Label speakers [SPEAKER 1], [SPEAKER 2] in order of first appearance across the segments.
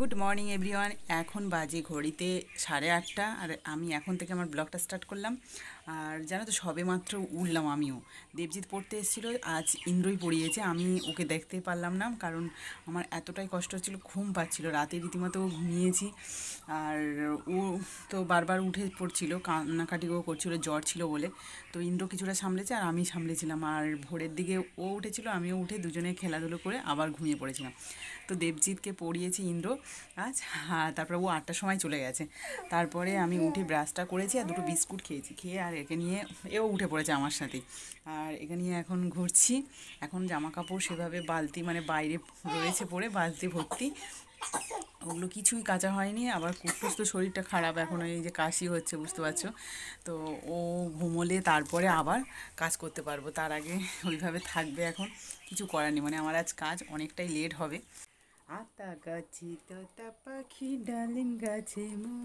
[SPEAKER 1] good morning everyone এখন বাজে ঘড়িতে সাড়ে আটটা আর আমি এখন থেকে আমার ব্লগটা স্টার্ট করলাম আর জানো তো সবে মাত্র উঠলাম আমিও দেবজিৎ পড়তে এসেছিল আজ ইন্দ্রই পড়িয়েছে আমি ওকে দেখতে পারলাম না কারণ আমার এতটাই কষ্ট হচ্ছিল ঘুম পাচ্ছিল রাতে রীতিমতো ঘুমিয়েছি আর ও তো বারবার উঠে পড়ছিল কান্নাকাটিও করছিল জ্বর ছিল বলে তো ইন্দ্র কিছুটা সামলেছে আর আমি সামলেছিলাম আর ভোরের দিকে ও উঠেছিল আমিও উঠে দুজনে খেলাধুলো করে আবার ঘুমিয়ে পড়েছিলাম তো দেবজিৎকে পড়িয়েছি ইন্দ্র আচ্ছা হ্যাঁ তারপরে ও আটটার সময় চলে গেছে তারপরে আমি উঠে ব্রাশটা করেছি আর দুটো বিস্কুট খেয়েছি খেয়ে আর একে নিয়ে এও উঠে পড়েছে আমার সাথে আর একে নিয়ে এখন ঘুরছি এখন জামা কাপড় সেভাবে বালতি মানে বাইরে রয়েছে পড়ে বালতি ভর্তি ওগুলো কিছুই কাঁচা হয়নি আবার কুকুর তো শরীরটা খারাপ এখন এই যে কাশি হচ্ছে বুঝতে পারছো তো ও ঘুমোলে তারপরে আবার কাজ করতে পারবো তার আগে ওইভাবে থাকবে এখন কিছু করার নেই মানে আমার আজ কাজ অনেকটাই লেট হবে আতা গাছি তোতা পাখি ডালিম গাছে মো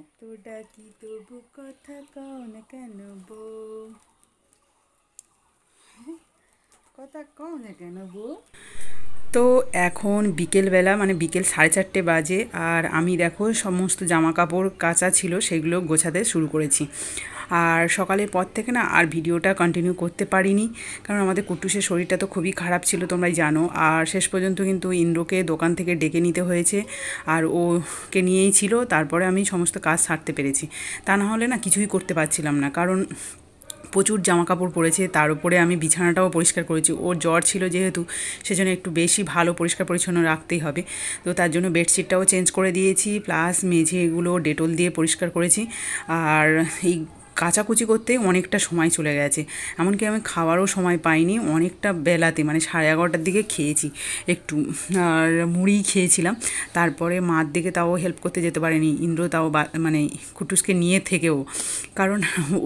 [SPEAKER 1] এত ডাকি তবু কথা কও না কেন বো কথা কও না কেন বো তো এখন বিকেলবেলা মানে বিকেল সাড়ে চারটে বাজে আর আমি দেখো সমস্ত জামা কাপড় কাঁচা ছিল সেগুলো গোছাতে শুরু করেছি আর সকালের পর থেকে না আর ভিডিওটা কন্টিনিউ করতে পারিনি কারণ আমাদের কুটুসের শরীরটা তো খুবই খারাপ ছিল তোমরাই জানো আর শেষ পর্যন্ত কিন্তু ইন্দ্রকে দোকান থেকে ডেকে নিতে হয়েছে আর ওকে নিয়েই ছিল তারপরে আমি সমস্ত কাজ সারতে পেরেছি তা না হলে না কিছুই করতে পারছিলাম না কারণ প্রচুর জামা কাপড় পরেছে তার উপরে আমি বিছানাটাও পরিষ্কার করেছি ওর জ্বর ছিল যেহেতু সেজন্য একটু বেশি ভালো পরিষ্কার পরিচ্ছন্ন রাখতেই হবে তো তার জন্য বেডশিটটাও চেঞ্জ করে দিয়েছি প্লাস মেঝেগুলো ডেটল দিয়ে পরিষ্কার করেছি আর এই কাচাকুচি করতে অনেকটা সময় চলে গেছে এমনকি আমি খাওয়ারও সময় পাইনি অনেকটা বেলাতে মানে সাড়ে এগারোটার দিকে খেয়েছি একটু আর মুড়ি খেয়েছিলাম তারপরে মার দিকে তাও হেল্প করতে যেতে পারেনি ইন্দ্র তাও মানে কুটুসকে নিয়ে থেকেও কারণ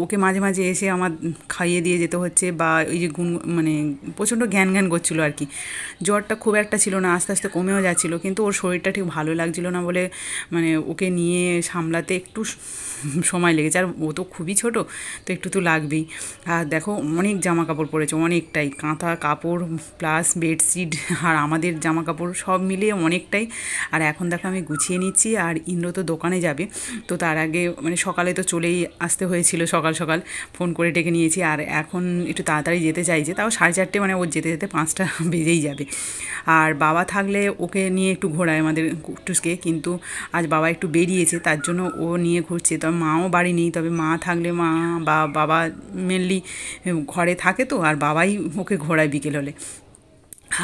[SPEAKER 1] ওকে মাঝে মাঝে এসে আমার খাইয়ে দিয়ে যেতে হচ্ছে বা ওই যে গুন মানে প্রচণ্ড জ্ঞান জ্ঞান করছিলো আর কি জ্বরটা খুব একটা ছিল না আস্তে আস্তে কমেও যাচ্ছিল কিন্তু ওর শরীরটা ঠিক ভালো লাগছিলো না বলে মানে ওকে নিয়ে সামলাতে একটু সময় লেগেছে আর ও তো খুবই ছোট তো একটু তো লাগবেই আর দেখো অনেক জামা কাপড় পরেছে অনেকটাই কাঁথা কাপড় প্লাস বেডশিট আর আমাদের জামা কাপড় সব মিলিয়ে অনেকটাই আর এখন দেখো আমি গুছিয়ে নিচ্ছি আর ইন্দ্র তো দোকানে যাবে তো তার আগে মানে সকালে তো চলেই আসতে হয়েছিল সকাল সকাল ফোন করে ডেকে নিয়েছি আর এখন একটু তাড়াতাড়ি যেতে চাইছে তাও সাড়ে চারটে মানে ওর যেতে যেতে পাঁচটা বেজেই যাবে আর বাবা থাকলে ওকে নিয়ে একটু ঘোরায় আমাদের টুসকে কিন্তু আজ বাবা একটু বেরিয়েছে তার জন্য ও নিয়ে ঘুরছে তবে মাও বাড়ি নেই তবে মা থাকলে হলে মা বা বাবা মেনলি ঘরে থাকে তো আর বাবাই ওকে ঘোরায় বিকেল হলে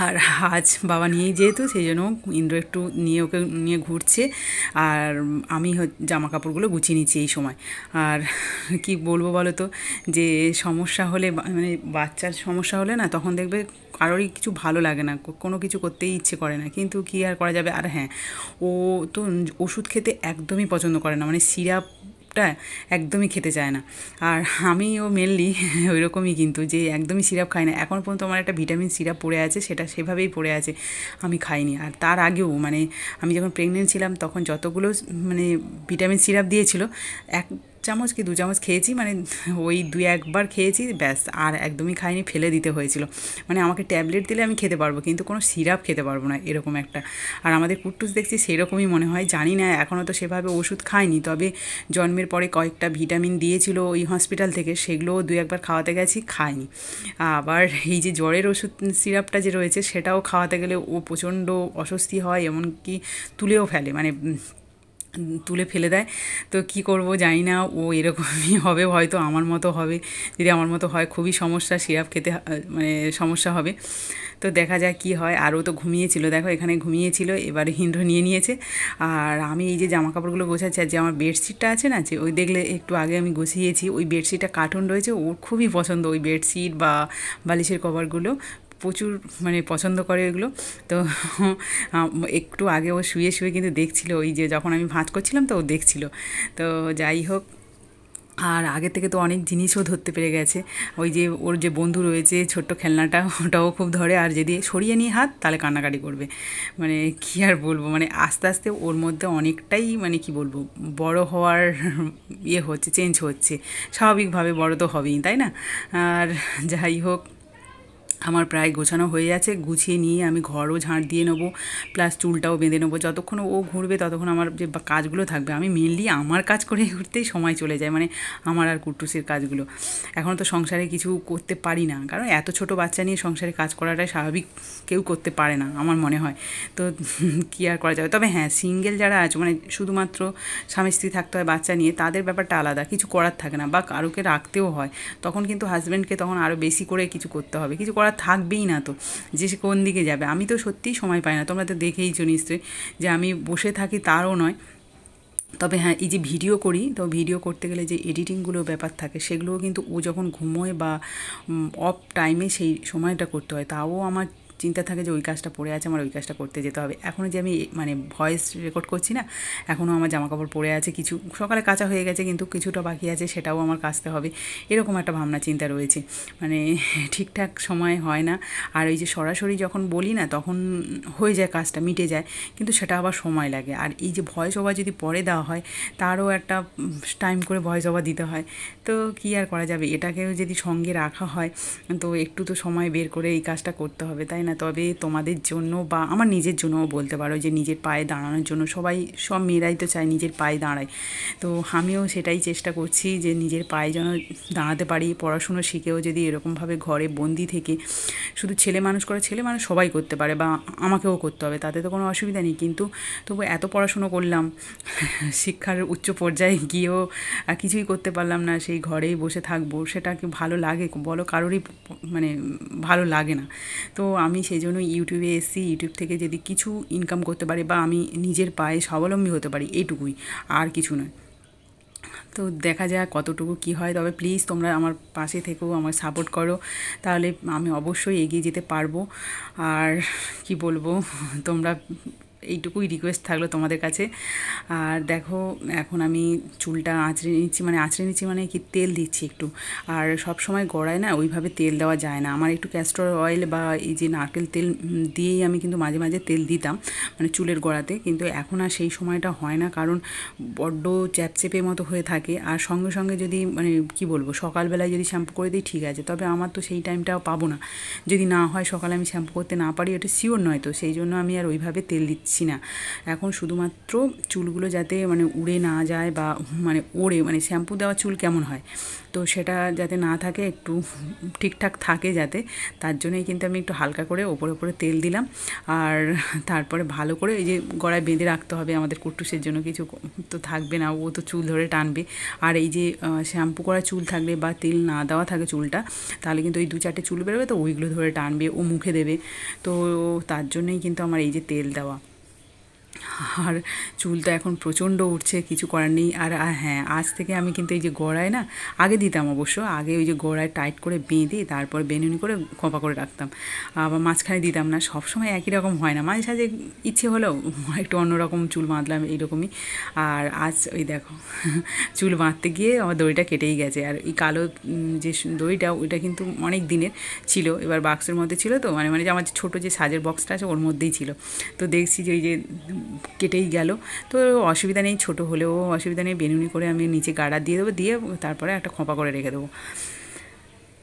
[SPEAKER 1] আর আজ বাবা নিয়েই যেহেতু সেই জন্য ইন্দ্র একটু নিয়ে ওকে নিয়ে ঘুরছে আর আমি জামা কাপড়গুলো গুছিয়ে নিচ্ছি এই সময় আর কি বলবো বলো তো যে সমস্যা হলে মানে বাচ্চার সমস্যা হলে না তখন দেখবে কারোরই কিছু ভালো লাগে না কোনো কিছু করতেই ইচ্ছে করে না কিন্তু কি আর করা যাবে আর হ্যাঁ ও তো ওষুধ খেতে একদমই পছন্দ করে না মানে সিরাপ সিরাপটা একদমই খেতে চায় না আর আমিও মেনলি ওই রকমই কিন্তু যে একদমই সিরাপ খাই না এখন পর্যন্ত আমার একটা ভিটামিন সিরাপ পড়ে আছে সেটা সেভাবেই পড়ে আছে আমি খাইনি আর তার আগেও মানে আমি যখন প্রেগনেন্ট ছিলাম তখন যতগুলো মানে ভিটামিন সিরাপ দিয়েছিল এক চামচ কি দু চামচ খেয়েছি মানে ওই দুই একবার খেয়েছি ব্যাস আর একদমই খাইনি ফেলে দিতে হয়েছিল মানে আমাকে ট্যাবলেট দিলে আমি খেতে পারবো কিন্তু কোনো সিরাপ খেতে পারবো না এরকম একটা আর আমাদের কুট্টুস দেখছি সেরকমই মনে হয় জানি না এখনও তো সেভাবে ওষুধ খায়নি তবে জন্মের পরে কয়েকটা ভিটামিন দিয়েছিল ওই হসপিটাল থেকে সেগুলোও দু একবার খাওয়াতে গেছি খায়নি আবার এই যে জ্বরের ওষুধ সিরাপটা যে রয়েছে সেটাও খাওয়াতে গেলে ও প্রচণ্ড অস্বস্তি হয় এমনকি তুলেও ফেলে মানে তুলে ফেলে দেয় তো কি করব জানি না ও এরকমই হবে হয়তো আমার মতো হবে যদি আমার মতো হয় খুবই সমস্যা সিরাপ খেতে মানে সমস্যা হবে তো দেখা যায় কি হয় আরও তো ঘুমিয়েছিল দেখো এখানে ঘুমিয়েছিল এবার হিন্দ্র নিয়ে নিয়েছে আর আমি এই যে জামা কাপড়গুলো গোছাচ্ছি আর যে আমার বেডশিটটা আছে না যে ওই দেখলে একটু আগে আমি গুছিয়েছি ওই বেডশিটটা কার্টুন রয়েছে ওর খুবই পছন্দ ওই বেডশিট বা বালিশের কভারগুলো প্রচুর মানে পছন্দ করে এগুলো তো একটু আগে ও শুয়ে শুয়ে কিন্তু দেখছিল ওই যে যখন আমি ভাঁজ করছিলাম তো ও দেখছিল তো যাই হোক আর আগে থেকে তো অনেক জিনিসও ধরতে পেরে গেছে ওই যে ওর যে বন্ধু রয়েছে ছোট্ট খেলনাটা ওটাও খুব ধরে আর যদি সরিয়ে নিয়ে হাত তাহলে কান্নাকাটি করবে মানে কী আর বলবো মানে আস্তে আস্তে ওর মধ্যে অনেকটাই মানে কি বলবো বড় হওয়ার ইয়ে হচ্ছে চেঞ্জ হচ্ছে স্বাভাবিকভাবে বড় তো হবেই তাই না আর যাই হোক আমার প্রায় গোছানো হয়ে আছে গুছিয়ে নিয়ে আমি ঘরও ঝাঁট দিয়ে নেবো প্লাস চুলটাও বেঁধে নেবো যতক্ষণ ও ঘুরবে ততক্ষণ আমার যে কাজগুলো থাকবে আমি মেনলি আমার কাজ করে ঘুরতেই সময় চলে যায় মানে আমার আর কুট্টুসের কাজগুলো এখন তো সংসারে কিছু করতে পারি না কারণ এত ছোট বাচ্চা নিয়ে সংসারে কাজ করাটাই স্বাভাবিক কেউ করতে পারে না আমার মনে হয় তো কী আর করা যাবে তবে হ্যাঁ সিঙ্গেল যারা আছে মানে শুধুমাত্র স্বামী স্ত্রী থাকতে হয় বাচ্চা নিয়ে তাদের ব্যাপারটা আলাদা কিছু করার থাকে না বা কারোকে রাখতেও হয় তখন কিন্তু হাজব্যান্ডকে তখন আরও বেশি করে কিছু করতে হবে কিছু করার থাকবেই না তো যে সে কোন দিকে যাবে আমি তো সত্যিই সময় পাই না তোমরা তো দেখেইছো নিশ্চয়ই যে আমি বসে থাকি তারও নয় তবে হ্যাঁ এই যে ভিডিও করি তো ভিডিও করতে গেলে যে এডিটিংগুলো ব্যাপার থাকে সেগুলোও কিন্তু ও যখন ঘুমোয় বা অফ টাইমে সেই সময়টা করতে হয় তাও আমার চিন্তা থাকে যে ওই কাজটা পড়ে আছে আমার ওই কাজটা করতে যেতে হবে এখনও যে আমি মানে ভয়েস রেকর্ড করছি না এখনও আমার জামা কাপড় পরে আছে কিছু সকালে কাঁচা হয়ে গেছে কিন্তু কিছুটা বাকি আছে সেটাও আমার কাচতে হবে এরকম একটা ভাবনা চিন্তা রয়েছে মানে ঠিকঠাক সময় হয় না আর ওই যে সরাসরি যখন বলি না তখন হয়ে যায় কাজটা মিটে যায় কিন্তু সেটা আবার সময় লাগে আর এই যে ভয়েস ওভার যদি পরে দেওয়া হয় তারও একটা টাইম করে ভয়েস ওভার দিতে হয় তো কি আর করা যাবে এটাকেও যদি সঙ্গে রাখা হয় তো একটু তো সময় বের করে এই কাজটা করতে হবে তাই না না তবে তোমাদের জন্য বা আমার নিজের জন্যও বলতে পারো যে নিজের পায়ে দাঁড়ানোর জন্য সবাই সব মেয়েরাই তো চায় নিজের পায়ে দাঁড়ায় তো আমিও সেটাই চেষ্টা করছি যে নিজের পায়ে যেন দাঁড়াতে পারি পড়াশুনো শিখেও যদি এরকমভাবে ঘরে বন্দি থেকে শুধু ছেলে মানুষ করে ছেলে মানুষ সবাই করতে পারে বা আমাকেও করতে হবে তাতে তো কোনো অসুবিধা নেই কিন্তু তবু এত পড়াশুনো করলাম শিক্ষার উচ্চ পর্যায়ে গিয়েও কিছুই করতে পারলাম না সেই ঘরেই বসে থাকবো সেটা কি ভালো লাগে বলো কারোরই মানে ভালো লাগে না তো আমি আমি সেই জন্য ইউটিউবে এসছি ইউটিউব থেকে যদি কিছু ইনকাম করতে পারি বা আমি নিজের পায়ে স্বাবলম্বী হতে পারি এইটুকুই আর কিছু নয় তো দেখা যাক কতটুকু কি হয় তবে প্লিজ তোমরা আমার পাশে থেকেও আমার সাপোর্ট করো তাহলে আমি অবশ্যই এগিয়ে যেতে পারবো আর কি বলবো তোমরা এইটুকুই রিকোয়েস্ট থাকলো তোমাদের কাছে আর দেখো এখন আমি চুলটা আঁচড়ে নিচ্ছি মানে আঁচড়ে নিচ্ছি মানে কি তেল দিচ্ছি একটু আর সব সময় গড়ায় না ওইভাবে তেল দেওয়া যায় না আমার একটু ক্যাস্টর অয়েল বা এই যে নারকেল তেল দিয়েই আমি কিন্তু মাঝে মাঝে তেল দিতাম মানে চুলের গড়াতে কিন্তু এখন আর সেই সময়টা হয় না কারণ বড্ড চ্যাপচেপে মতো হয়ে থাকে আর সঙ্গে সঙ্গে যদি মানে কি বলবো সকালবেলায় যদি শ্যাম্পু করে দিই ঠিক আছে তবে আমার তো সেই টাইমটাও পাবো না যদি না হয় সকালে আমি শ্যাম্পু করতে না পারি ওটা শিওর নয় তো সেই জন্য আমি আর ওইভাবে তেল দিচ্ছি দিচ্ছি না এখন শুধুমাত্র চুলগুলো যাতে মানে উড়ে না যায় বা মানে ওড়ে মানে শ্যাম্পু দেওয়া চুল কেমন হয় তো সেটা যাতে না থাকে একটু ঠিকঠাক থাকে যাতে তার জন্যই কিন্তু আমি একটু হালকা করে ওপরে ওপরে তেল দিলাম আর তারপরে ভালো করে এই যে গড়ায় বেঁধে রাখতে হবে আমাদের কুটুসের জন্য কিছু তো থাকবে না ও তো চুল ধরে টানবে আর এই যে শ্যাম্পু করা চুল থাকলে বা তেল না দেওয়া থাকে চুলটা তাহলে কিন্তু ওই দু চারটে চুল বেরোবে তো ওইগুলো ধরে টানবে ও মুখে দেবে তো তার জন্যই কিন্তু আমার এই যে তেল দেওয়া আর চুলটা এখন প্রচণ্ড উঠছে কিছু করার নেই আর হ্যাঁ আজ থেকে আমি কিন্তু এই যে গড়ায় না আগে দিতাম অবশ্য আগে ওই যে গড়ায় টাইট করে বেঁধে তারপর বেনুনি করে কপা করে রাখতাম আবার মাঝখানে দিতাম না সবসময় একই রকম হয় না মাঝে সাঝে ইচ্ছে হলেও একটু অন্যরকম চুল বাঁধলাম এইরকমই আর আজ ওই দেখো চুল বাঁধতে গিয়ে আমার দড়িটা কেটেই গেছে আর এই কালো যে দড়িটা ওইটা কিন্তু অনেক দিনের ছিল এবার বাক্সের মধ্যে ছিল তো মানে মানে যে আমার ছোটো যে সাজের বক্সটা আছে ওর মধ্যেই ছিল তো দেখছি যে ওই যে কেটেই গেল তো অসুবিধা নেই ছোটো হলেও অসুবিধা নেই বেনুনি করে আমি নিচে গাড়া দিয়ে দেবো দিয়ে তারপরে একটা খোঁপা করে রেখে দেবো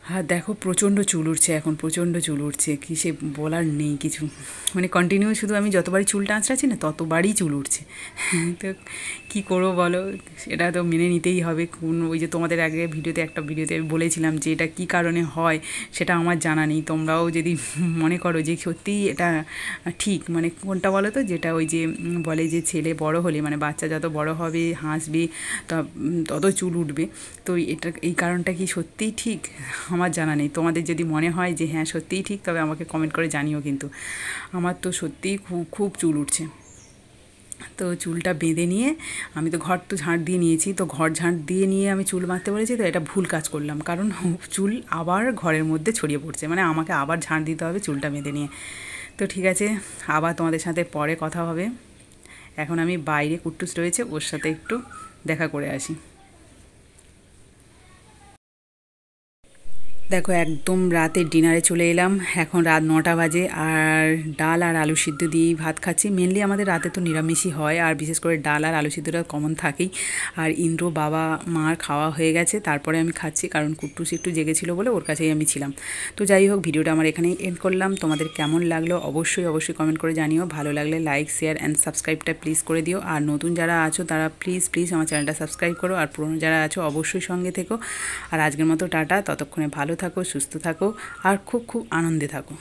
[SPEAKER 1] আর হ্যাঁ, দেখো প্রচণ্ড চুল উঠছে এখন প্রচণ্ড চুল উঠছে কি সে বলার নেই কিছু মানে কন্টিনিউ শুধু আমি যতবারই চুলটা আঁচড়াচ্ছি না ততবারই চুল উঠছে তো কী করবো বলো এটা তো মেনে নিতেই হবে কোন ওই যে তোমাদের আগে ভিডিওতে একটা ভিডিওতে আমি বলেছিলাম যে এটা কী কারণে হয় সেটা আমার জানা নেই তোমরাও যদি মনে করো যে সত্যিই এটা ঠিক মানে কোনটা বলো তো যেটা ওই যে বলে যে ছেলে বড় হলে মানে বাচ্চা যত বড় হবে হাসবে তত চুল উঠবে তো এটা এই কারণটা কি সত্যিই ঠিক আমার জানা নেই তোমাদের যদি মনে হয় যে হ্যাঁ সত্যিই ঠিক তবে আমাকে কমেন্ট করে জানিও কিন্তু আমার তো সত্যিই খুব খুব চুল উঠছে তো চুলটা বেঁধে নিয়ে আমি তো ঘর তো ঝাঁট দিয়ে নিয়েছি তো ঘর ঝাঁট দিয়ে নিয়ে আমি চুল বাঁধতে পেরেছি তো এটা ভুল কাজ করলাম কারণ চুল আবার ঘরের মধ্যে ছড়িয়ে পড়ছে মানে আমাকে আবার ঝাঁট দিতে হবে চুলটা বেঁধে নিয়ে তো ঠিক আছে আবার তোমাদের সাথে পরে কথা হবে এখন আমি বাইরে কুট্টুস রয়েছে ওর সাথে একটু দেখা করে আসি দেখো একদম রাতে ডিনারে চলে এলাম এখন রাত নটা বাজে আর ডাল আর আলু সিদ্ধ দিয়েই ভাত খাচ্ছি মেনলি আমাদের রাতে তো নিরামিষই হয় আর বিশেষ করে ডাল আর আলু সিদ্ধটা কমন থাকেই আর ইন্দ্র বাবা মার খাওয়া হয়ে গেছে তারপরে আমি খাচ্ছি কারণ কুট্টুস একটু জেগেছিল বলে ওর কাছেই আমি ছিলাম তো যাই হোক ভিডিওটা আমার এখানেই এন্ড করলাম তোমাদের কেমন লাগলো অবশ্যই অবশ্যই কমেন্ট করে জানিও ভালো লাগলে লাইক শেয়ার অ্যান্ড সাবস্ক্রাইবটা প্লিজ করে দিও আর নতুন যারা আছো তারা প্লিজ প্লিজ আমার চ্যানেলটা সাবস্ক্রাইব করো আর পুরনো যারা আছো অবশ্যই সঙ্গে থেকো আর আজকের মতো টাটা ততক্ষণে ভালো থাকো সুস্থ থাকো আর খুব খুব আনন্দে থাকো